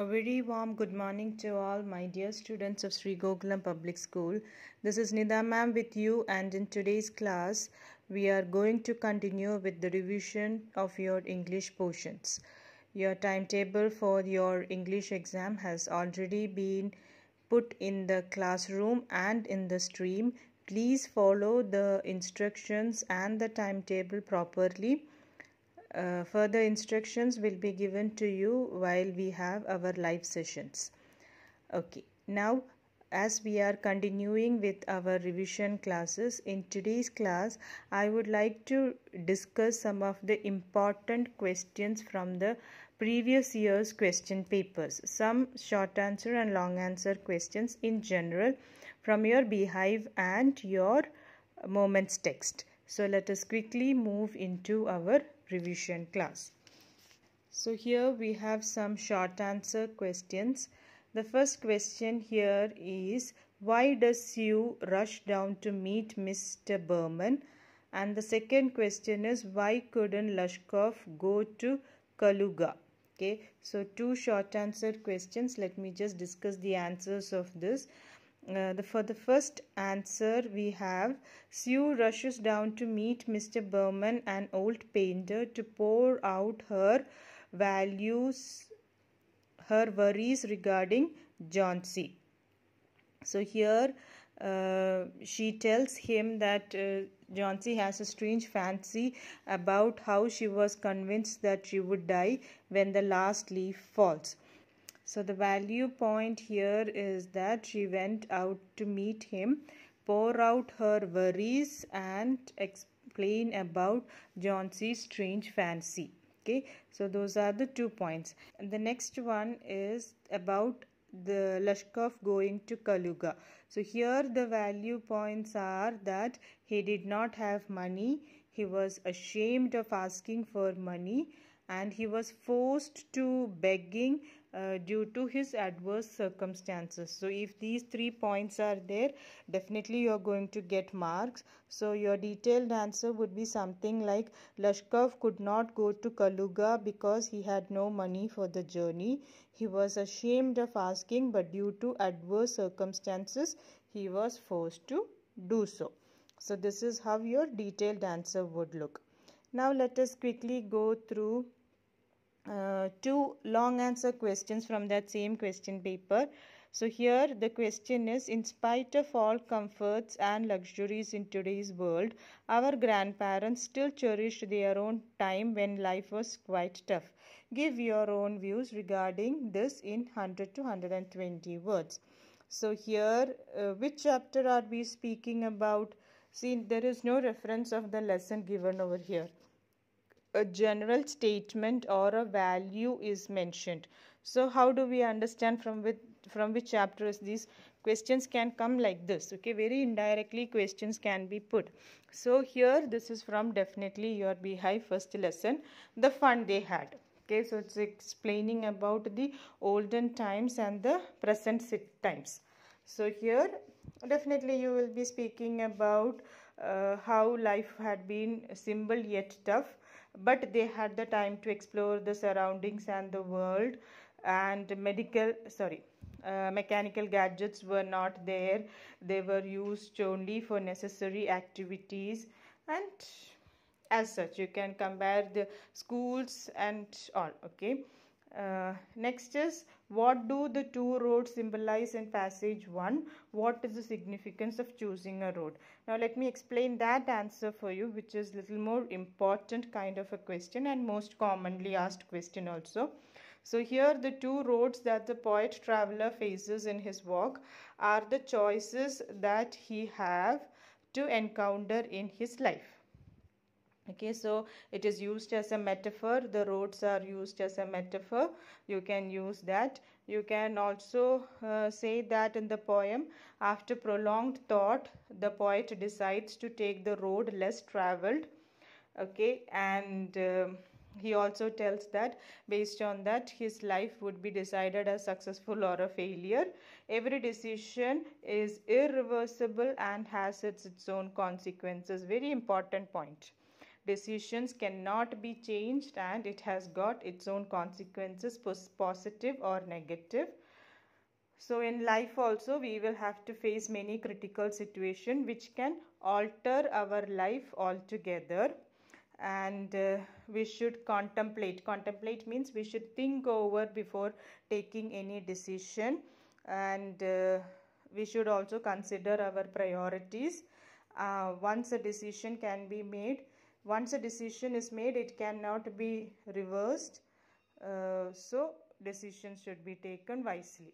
A very warm good morning to all my dear students of Sri Gokulam Public School. This is Nida ma'am with you and in today's class we are going to continue with the revision of your English portions. Your timetable for your English exam has already been put in the classroom and in the stream. Please follow the instructions and the timetable properly uh, further instructions will be given to you while we have our live sessions. Okay, now as we are continuing with our revision classes, in today's class I would like to discuss some of the important questions from the previous year's question papers. Some short answer and long answer questions in general from your Beehive and your Moments text. So let us quickly move into our revision class. So here we have some short answer questions. The first question here is why does Sue rush down to meet Mr. Berman? And the second question is why couldn't Lushkov go to Kaluga? Okay, so two short answer questions. Let me just discuss the answers of this. Uh, the, for the first answer we have Sue rushes down to meet Mr. Berman, an old painter, to pour out her values, her worries regarding John C. So here uh, she tells him that uh, John C has a strange fancy about how she was convinced that she would die when the last leaf falls. So the value point here is that she went out to meet him, pour out her worries and explain about Johnsey's strange fancy. Okay, so those are the two points. And the next one is about the Lashkov going to Kaluga. So here the value points are that he did not have money, he was ashamed of asking for money and he was forced to begging uh, due to his adverse circumstances so if these three points are there definitely you're going to get marks so your detailed answer would be something like Lashkov could not go to Kaluga because he had no money for the journey he was ashamed of asking but due to adverse circumstances he was forced to do so so this is how your detailed answer would look now let us quickly go through uh, two long answer questions from that same question paper. So here the question is, in spite of all comforts and luxuries in today's world, our grandparents still cherished their own time when life was quite tough. Give your own views regarding this in 100 to 120 words. So here, uh, which chapter are we speaking about? See, there is no reference of the lesson given over here a general statement or a value is mentioned so how do we understand from with from which chapters these questions can come like this okay very indirectly questions can be put so here this is from definitely your beehive first lesson the fun they had okay so it's explaining about the olden times and the present times so here definitely you will be speaking about uh, how life had been simple yet tough but they had the time to explore the surroundings and the world and medical sorry uh, mechanical gadgets were not there they were used only for necessary activities and as such you can compare the schools and all okay uh, next is what do the two roads symbolize in passage 1? What is the significance of choosing a road? Now let me explain that answer for you which is little more important kind of a question and most commonly asked question also. So here the two roads that the poet traveler faces in his walk are the choices that he have to encounter in his life okay so it is used as a metaphor the roads are used as a metaphor you can use that you can also uh, say that in the poem after prolonged thought the poet decides to take the road less traveled okay and um, he also tells that based on that his life would be decided as successful or a failure every decision is irreversible and has its, its own consequences very important point decisions cannot be changed and it has got its own consequences positive or negative so in life also we will have to face many critical situations which can alter our life altogether and uh, we should contemplate contemplate means we should think over before taking any decision and uh, we should also consider our priorities uh, once a decision can be made once a decision is made it cannot be reversed uh, so decisions should be taken wisely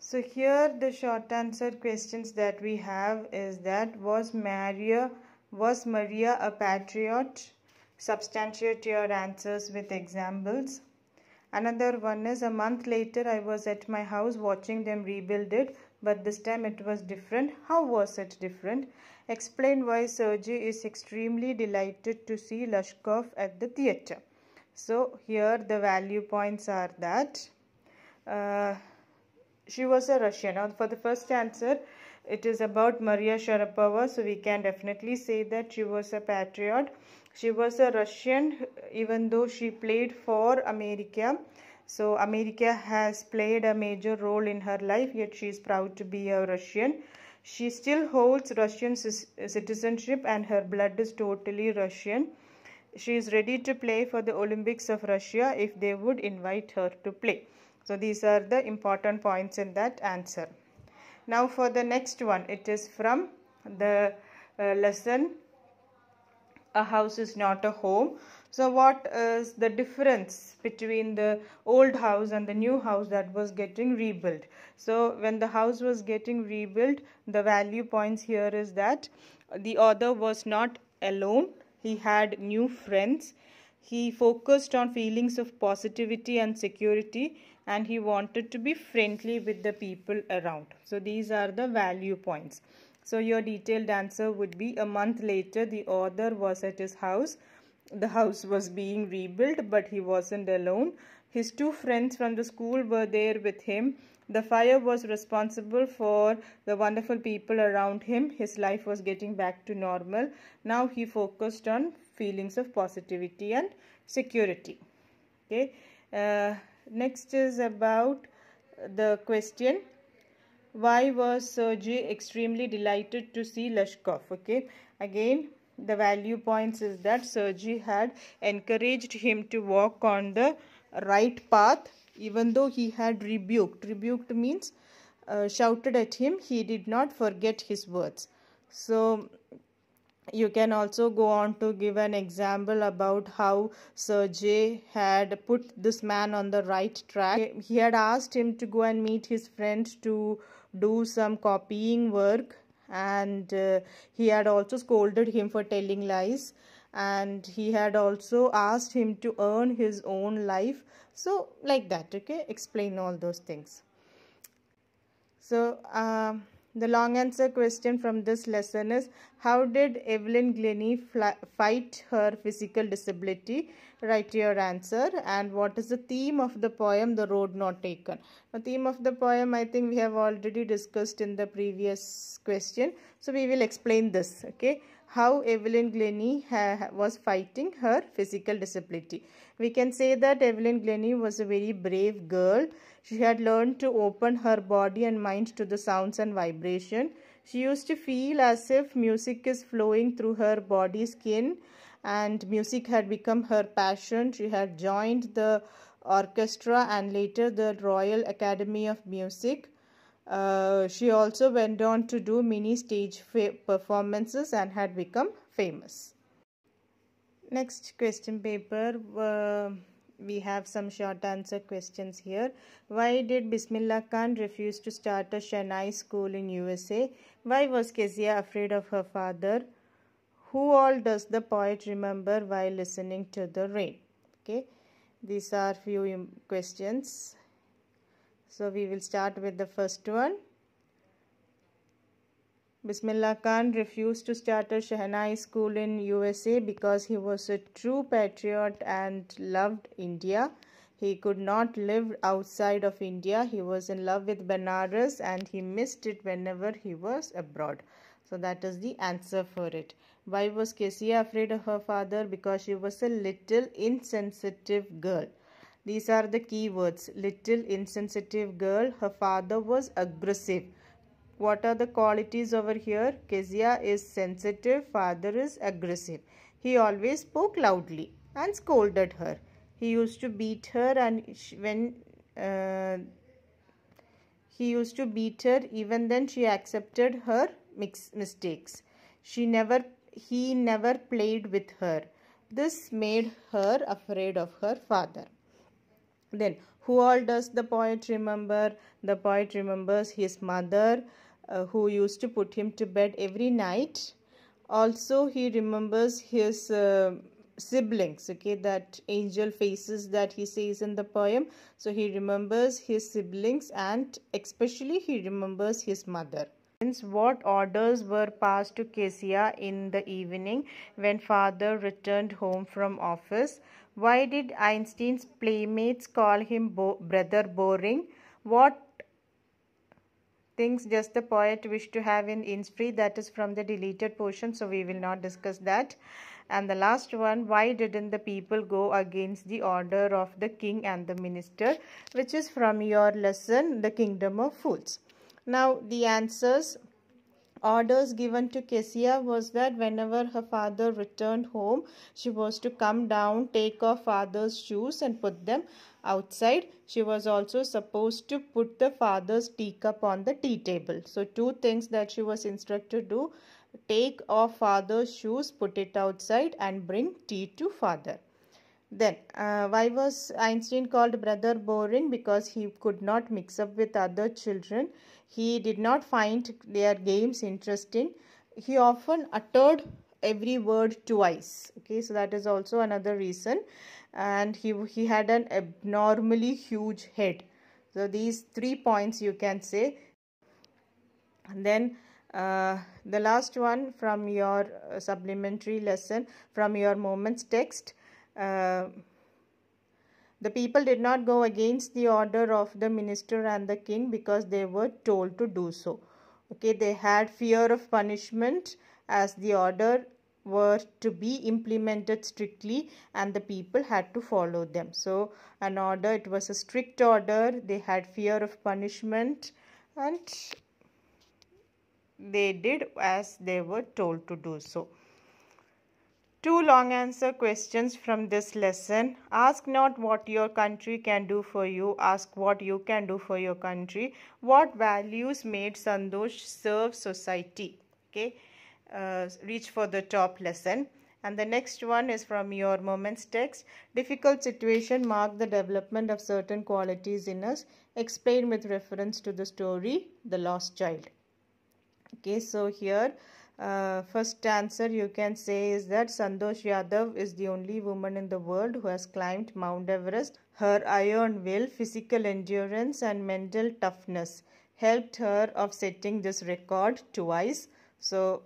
so here the short answer questions that we have is that was maria was maria a patriot substantiate your answers with examples another one is a month later i was at my house watching them rebuild it but this time it was different. How was it different? Explain why Sergei is extremely delighted to see Lashkov at the theatre. So here the value points are that uh, she was a Russian. Now for the first answer, it is about Maria Sharapova. So we can definitely say that she was a patriot. She was a Russian even though she played for America so America has played a major role in her life, yet she is proud to be a Russian. She still holds Russian citizenship and her blood is totally Russian. She is ready to play for the Olympics of Russia if they would invite her to play. So these are the important points in that answer. Now for the next one, it is from the uh, lesson A House is Not a Home so what is the difference between the old house and the new house that was getting rebuilt? So when the house was getting rebuilt, the value points here is that the author was not alone. He had new friends. He focused on feelings of positivity and security and he wanted to be friendly with the people around. So these are the value points. So your detailed answer would be a month later the author was at his house the house was being rebuilt, but he wasn't alone. His two friends from the school were there with him. The fire was responsible for the wonderful people around him. His life was getting back to normal. Now he focused on feelings of positivity and security. Okay. Uh, next is about the question. Why was Sergey extremely delighted to see Lashkov? Okay. Again, the value points is that Sergi had encouraged him to walk on the right path even though he had rebuked. Rebuked means uh, shouted at him, he did not forget his words. So, you can also go on to give an example about how Sergey had put this man on the right track. He had asked him to go and meet his friend to do some copying work and uh, he had also scolded him for telling lies and he had also asked him to earn his own life so like that okay explain all those things so um, the long answer question from this lesson is how did Evelyn Glennie fight her physical disability write your answer and what is the theme of the poem The Road Not Taken. The theme of the poem I think we have already discussed in the previous question. So we will explain this. Okay. How Evelyn Glennie was fighting her physical disability. We can say that Evelyn Glennie was a very brave girl. She had learned to open her body and mind to the sounds and vibration. She used to feel as if music is flowing through her body, skin, and music had become her passion. She had joined the orchestra and later the Royal Academy of Music. Uh, she also went on to do many stage performances and had become famous. Next question paper. Uh, we have some short answer questions here. Why did Bismillah Khan refuse to start a Chennai school in USA? Why was Kezia afraid of her father? Who all does the poet remember while listening to the rain? Okay, these are few questions. So we will start with the first one. Bismillah Khan refused to start a Shehnai school in USA because he was a true patriot and loved India. He could not live outside of India. He was in love with Benares and he missed it whenever he was abroad. So that is the answer for it. Why was Kesia afraid of her father? Because she was a little insensitive girl. These are the key words. Little insensitive girl. Her father was aggressive. What are the qualities over here? Kezia is sensitive. Father is aggressive. He always spoke loudly and scolded her. He used to beat her and when uh, he used to beat her even then she accepted her mistakes. She never he never played with her. This made her afraid of her father. Then, who all does the poet remember? The poet remembers his mother uh, who used to put him to bed every night. Also, he remembers his uh, siblings, okay, that angel faces that he sees in the poem. So, he remembers his siblings and especially he remembers his mother. Hence, what orders were passed to Kesia in the evening when father returned home from office? Why did Einstein's playmates call him bo brother boring? What things does the poet wish to have in Inspri that is from the deleted portion so we will not discuss that and the last one why didn't the people go against the order of the king and the minister which is from your lesson the kingdom of fools now the answers orders given to Kesia was that whenever her father returned home, she was to come down, take off father's shoes and put them outside. She was also supposed to put the father's teacup on the tea table. So two things that she was instructed to do, take off father's shoes, put it outside and bring tea to father. Then, uh, why was Einstein called brother boring? Because he could not mix up with other children. He did not find their games interesting. He often uttered every word twice okay so that is also another reason and he he had an abnormally huge head so these three points you can say and then uh, the last one from your uh, supplementary lesson from your moments text uh, the people did not go against the order of the minister and the king because they were told to do so. Okay, they had fear of punishment as the order were to be implemented strictly and the people had to follow them. So, an order, it was a strict order, they had fear of punishment and they did as they were told to do so. Two long answer questions from this lesson. Ask not what your country can do for you. Ask what you can do for your country. What values made Sandosh serve society? Okay. Uh, reach for the top lesson. And the next one is from your moments text. Difficult situation mark the development of certain qualities in us. Explain with reference to the story The Lost Child. Okay. So here uh, first answer you can say is that Sandosh Yadav is the only woman in the world who has climbed Mount Everest. Her iron will, physical endurance and mental toughness helped her of setting this record twice. So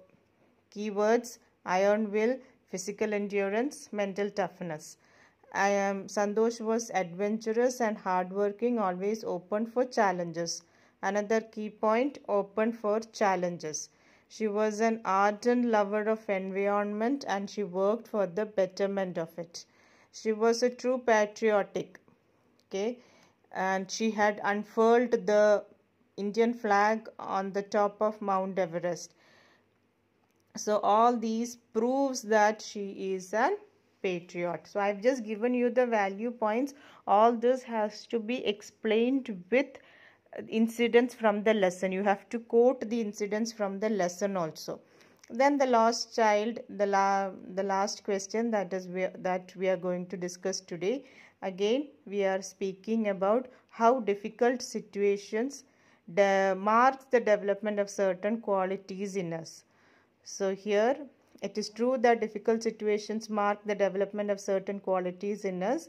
keywords iron will, physical endurance, mental toughness. I am Sandosh was adventurous and hardworking, always open for challenges. Another key point open for challenges. She was an ardent lover of environment and she worked for the betterment of it. She was a true patriotic. Okay, and she had unfurled the Indian flag on the top of Mount Everest. So all these proves that she is an patriot. So I've just given you the value points. All this has to be explained with incidents from the lesson you have to quote the incidents from the lesson also then the last child the la the last question that is we that we are going to discuss today again we are speaking about how difficult situations marks the development of certain qualities in us so here it is true that difficult situations mark the development of certain qualities in us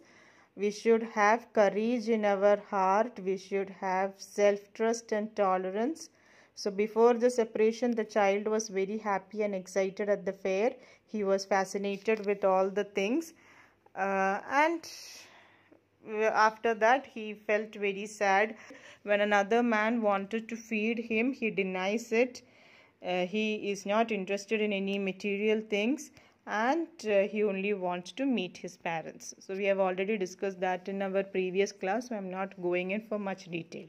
we should have courage in our heart. We should have self-trust and tolerance. So before the separation, the child was very happy and excited at the fair. He was fascinated with all the things. Uh, and after that, he felt very sad. When another man wanted to feed him, he denies it. Uh, he is not interested in any material things and uh, he only wants to meet his parents. So we have already discussed that in our previous class. So I'm not going in for much detail.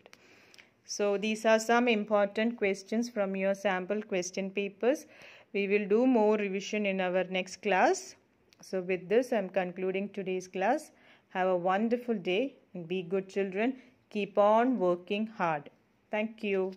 So these are some important questions from your sample question papers. We will do more revision in our next class. So with this, I'm concluding today's class. Have a wonderful day and be good children. Keep on working hard. Thank you.